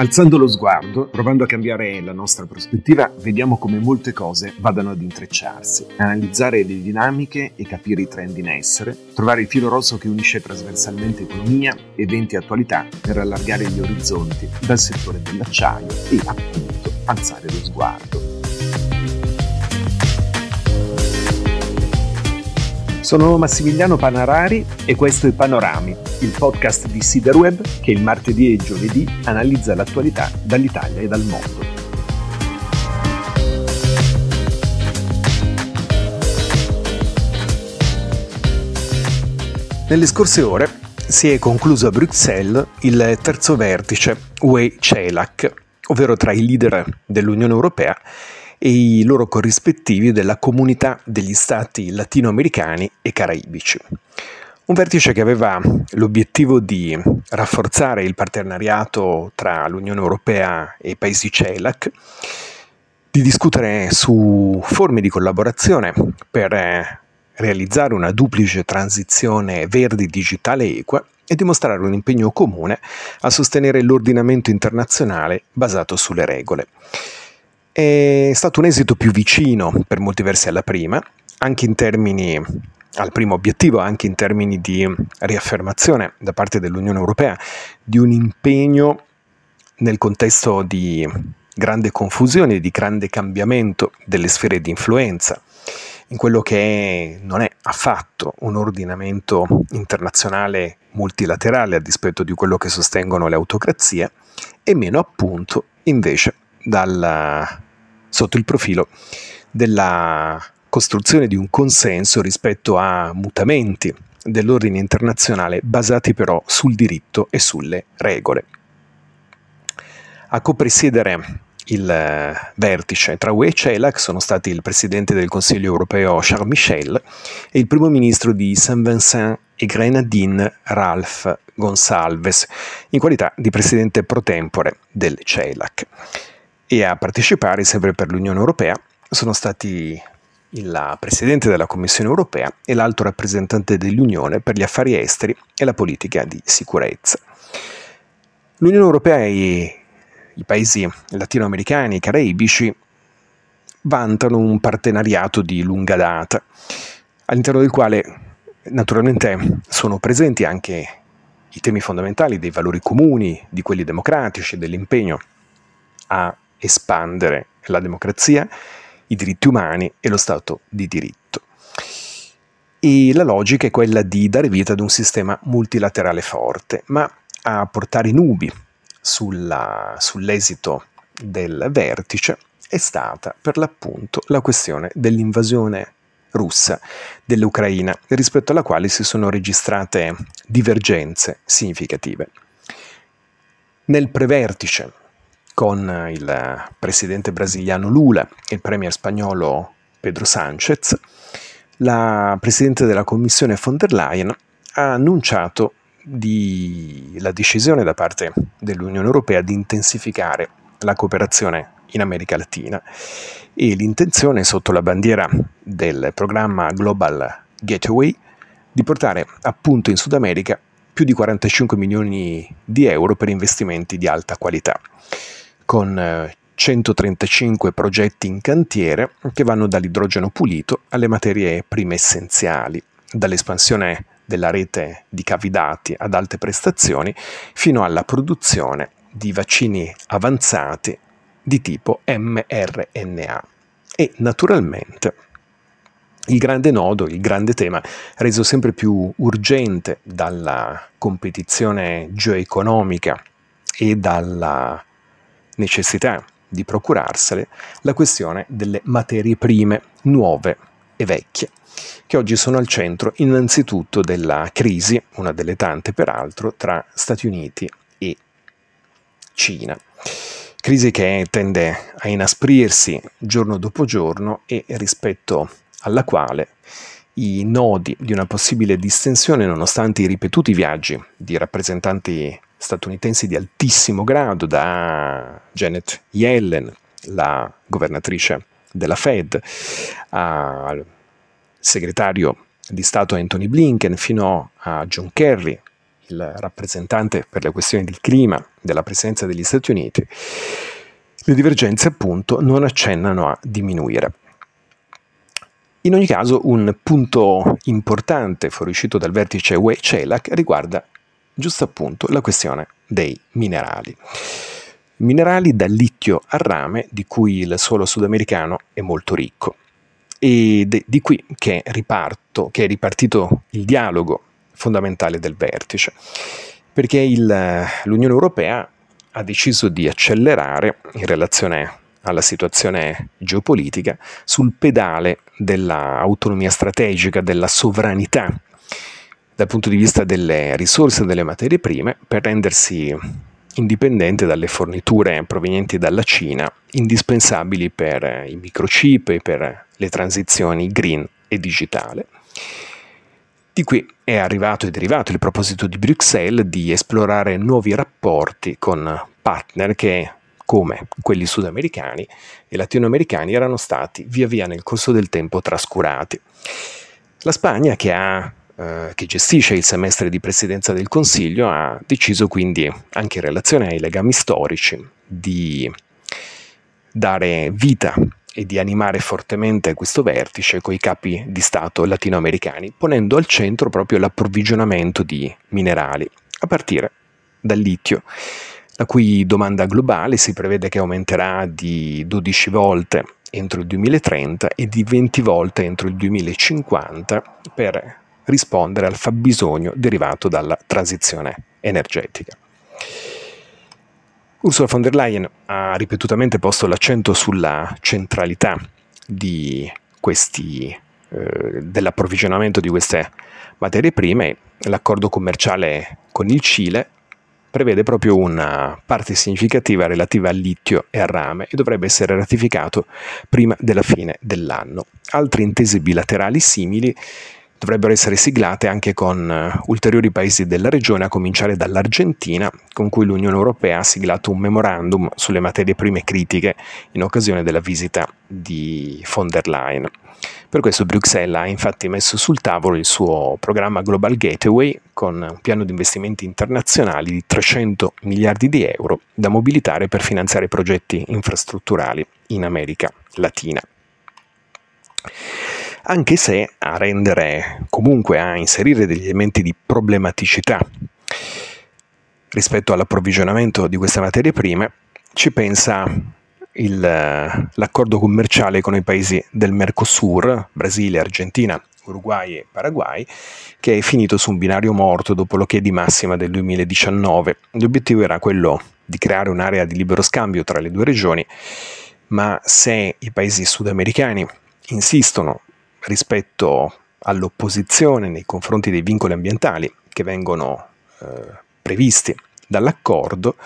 Alzando lo sguardo, provando a cambiare la nostra prospettiva, vediamo come molte cose vadano ad intrecciarsi, analizzare le dinamiche e capire i trend in essere, trovare il filo rosso che unisce trasversalmente economia, eventi e attualità per allargare gli orizzonti dal settore dell'acciaio e appunto alzare lo sguardo. Sono Massimiliano Panarari e questo è Panorami, il podcast di Siderweb che il martedì e giovedì analizza l'attualità dall'Italia e dal mondo. Nelle scorse ore si è concluso a Bruxelles il terzo vertice UE-CELAC, ovvero tra i leader dell'Unione Europea e i loro corrispettivi della comunità degli stati latinoamericani e caraibici. Un vertice che aveva l'obiettivo di rafforzare il partenariato tra l'Unione Europea e i paesi CELAC, di discutere su forme di collaborazione per eh, realizzare una duplice transizione verde, digitale e equa e dimostrare un impegno comune a sostenere l'ordinamento internazionale basato sulle regole è stato un esito più vicino per molti versi alla prima, anche in termini al primo obiettivo, anche in termini di riaffermazione da parte dell'Unione Europea di un impegno nel contesto di grande confusione, di grande cambiamento delle sfere di influenza, in quello che non è affatto un ordinamento internazionale multilaterale a dispetto di quello che sostengono le autocrazie, e meno appunto invece dal, sotto il profilo della costruzione di un consenso rispetto a mutamenti dell'ordine internazionale basati però sul diritto e sulle regole. A copresiedere il eh, vertice tra UE e CELAC sono stati il presidente del Consiglio europeo Charles Michel e il primo ministro di Saint-Vincent e Grenadine Ralph Gonsalves, in qualità di presidente pro tempore del CELAC e a partecipare sempre per l'Unione Europea sono stati il Presidente della Commissione Europea e l'alto rappresentante dell'Unione per gli affari esteri e la politica di sicurezza. L'Unione Europea e i paesi latinoamericani e caraibici vantano un partenariato di lunga data, all'interno del quale naturalmente sono presenti anche i temi fondamentali dei valori comuni, di quelli democratici, dell'impegno a espandere la democrazia, i diritti umani e lo Stato di diritto. E la logica è quella di dare vita ad un sistema multilaterale forte, ma a portare i nubi sulla, sull'esito del vertice è stata per l'appunto la questione dell'invasione russa dell'Ucraina, rispetto alla quale si sono registrate divergenze significative. Nel prevertice con il presidente brasiliano Lula e il premier spagnolo Pedro Sánchez, la presidente della Commissione von der Leyen ha annunciato di, la decisione da parte dell'Unione Europea di intensificare la cooperazione in America Latina e l'intenzione sotto la bandiera del programma Global Gateway di portare appunto in Sud America più di 45 milioni di euro per investimenti di alta qualità con 135 eh, progetti in cantiere che vanno dall'idrogeno pulito alle materie prime essenziali, dall'espansione della rete di cavi dati ad alte prestazioni fino alla produzione di vaccini avanzati di tipo mRNA. E naturalmente il grande nodo, il grande tema, reso sempre più urgente dalla competizione geoeconomica e dalla necessità di procurarsele la questione delle materie prime nuove e vecchie, che oggi sono al centro innanzitutto della crisi, una delle tante peraltro, tra Stati Uniti e Cina. Crisi che tende a inasprirsi giorno dopo giorno e rispetto alla quale i nodi di una possibile distensione, nonostante i ripetuti viaggi di rappresentanti statunitensi di altissimo grado, da Janet Yellen, la governatrice della Fed, al segretario di Stato Anthony Blinken, fino a John Kerry, il rappresentante per le questioni del clima della presidenza degli Stati Uniti, le divergenze appunto non accennano a diminuire. In ogni caso, un punto importante fuoriuscito dal vertice UE-CELAC riguarda giusto appunto la questione dei minerali. Minerali dal litio al rame, di cui il suolo sudamericano è molto ricco. E di qui che, riparto, che è ripartito il dialogo fondamentale del vertice, perché il, l'Unione Europea ha deciso di accelerare in relazione alla situazione geopolitica sul pedale dell'autonomia strategica, della sovranità dal punto di vista delle risorse e delle materie prime per rendersi indipendente dalle forniture provenienti dalla Cina, indispensabili per i microchip e per le transizioni green e digitale. Di qui è arrivato e derivato il proposito di Bruxelles di esplorare nuovi rapporti con partner che, come quelli sudamericani e latinoamericani, erano stati via via nel corso del tempo trascurati. La Spagna, che ha eh, che gestisce il semestre di presidenza del Consiglio, ha deciso quindi, anche in relazione ai legami storici, di dare vita e di animare fortemente questo vertice con i capi di Stato latinoamericani, ponendo al centro proprio l'approvvigionamento di minerali, a partire dal litio, la cui domanda globale si prevede che aumenterà di 12 volte entro il 2030 e di 20 volte entro il 2050 per rispondere al fabbisogno derivato dalla transizione energetica. Ursula von der Leyen ha ripetutamente posto l'accento sulla centralità questi, eh, dell'approvvigionamento di queste materie prime. L'accordo commerciale con il Cile prevede proprio una parte significativa relativa al litio e al rame e dovrebbe essere ratificato prima della fine dell'anno. Altre intese bilaterali simili dovrebbero essere siglate anche con eh, ulteriori paesi della regione, a cominciare dall'Argentina, con cui l'Unione Europea ha siglato un memorandum sulle materie prime critiche in occasione della visita di von der Leyen. Per questo Bruxelles ha infatti messo sul tavolo il suo programma Global Gateway con un piano di investimenti internazionali di 300 miliardi di euro da mobilitare per finanziare progetti infrastrutturali in America Latina anche se a rendere comunque a inserire degli elementi di problematicità rispetto all'approvvigionamento di queste materie prime ci pensa il, l'accordo commerciale con i paesi del Mercosur, Brasile, Argentina, Uruguay e Paraguay, che è finito su un binario morto dopo la l'ok di massima del 2019. L'obiettivo era quello di creare un'area di libero scambio tra le due regioni, ma se i paesi sudamericani insistono rispetto all'opposizione nei confronti dei vincoli ambientali che vengono eh, previsti dall'accordo,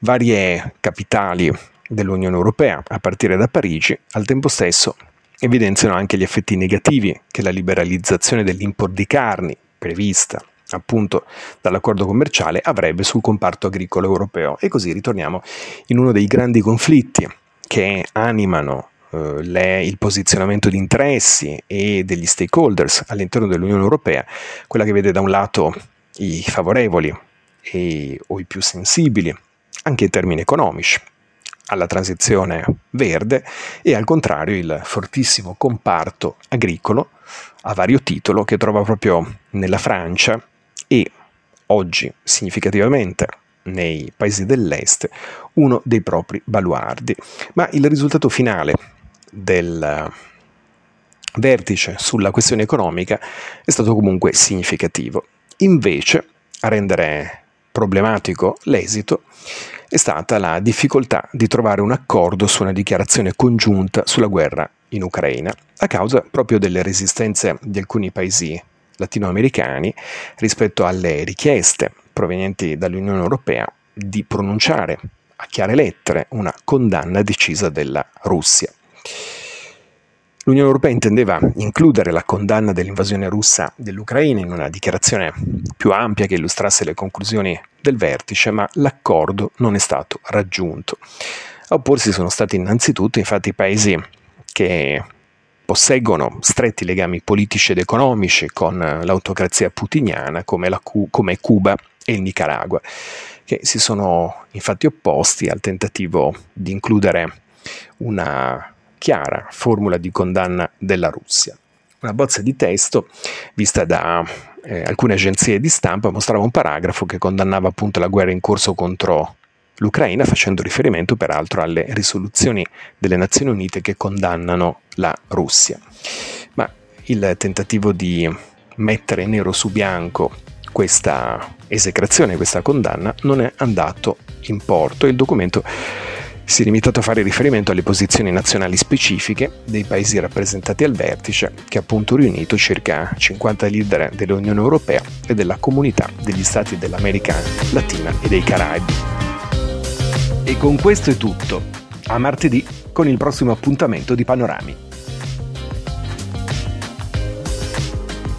varie capitali dell'Unione Europea, a partire da Parigi, al tempo stesso evidenziano anche gli effetti negativi che la liberalizzazione dell'import di carni prevista appunto dall'accordo commerciale avrebbe sul comparto agricolo europeo. E così ritorniamo in uno dei grandi conflitti che animano eh, le, il posizionamento di interessi e degli stakeholders all'interno dell'Unione Europea, quella che vede da un lato i favorevoli e, o i più sensibili, anche in termini economici, alla transizione verde e al contrario il fortissimo comparto agricolo a vario titolo che trova proprio nella Francia e oggi significativamente nei paesi dell'est uno dei propri baluardi. Ma il risultato finale del vertice sulla questione economica è stato comunque significativo. Invece, a rendere problematico l'esito è stata la difficoltà di trovare un accordo su una dichiarazione congiunta sulla guerra in Ucraina, a causa proprio delle resistenze di alcuni paesi latinoamericani rispetto alle richieste provenienti dall'Unione Europea di pronunciare a chiare lettere una condanna decisa della Russia. L'Unione Europea intendeva includere la condanna dell'invasione russa dell'Ucraina in una dichiarazione più ampia che illustrasse le conclusioni del vertice, ma l'accordo non è stato raggiunto. A opporsi sono stati innanzitutto infatti i paesi che posseggono stretti legami politici ed economici con l'autocrazia putiniana come, la come Cuba e il Nicaragua, che si sono infatti opposti al tentativo di includere una chiara formula di condanna della Russia. Una bozza di testo vista da eh, alcune agenzie di stampa mostrava un paragrafo che condannava appunto la guerra in corso contro l'Ucraina facendo riferimento peraltro alle risoluzioni delle Nazioni Unite che condannano la Russia. Ma il tentativo di mettere nero su bianco questa esecrazione, questa condanna, non è andato in porto. e Il documento si è limitato a fare riferimento alle posizioni nazionali specifiche dei paesi rappresentati al vertice, che ha appunto riunito circa 50 leader dell'Unione Europea e della comunità degli Stati dell'America Latina e dei Caraibi. E con questo è tutto. A martedì con il prossimo appuntamento di Panorami.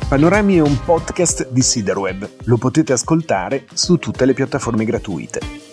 Panorami è un podcast di Siderweb. Lo potete ascoltare su tutte le piattaforme gratuite.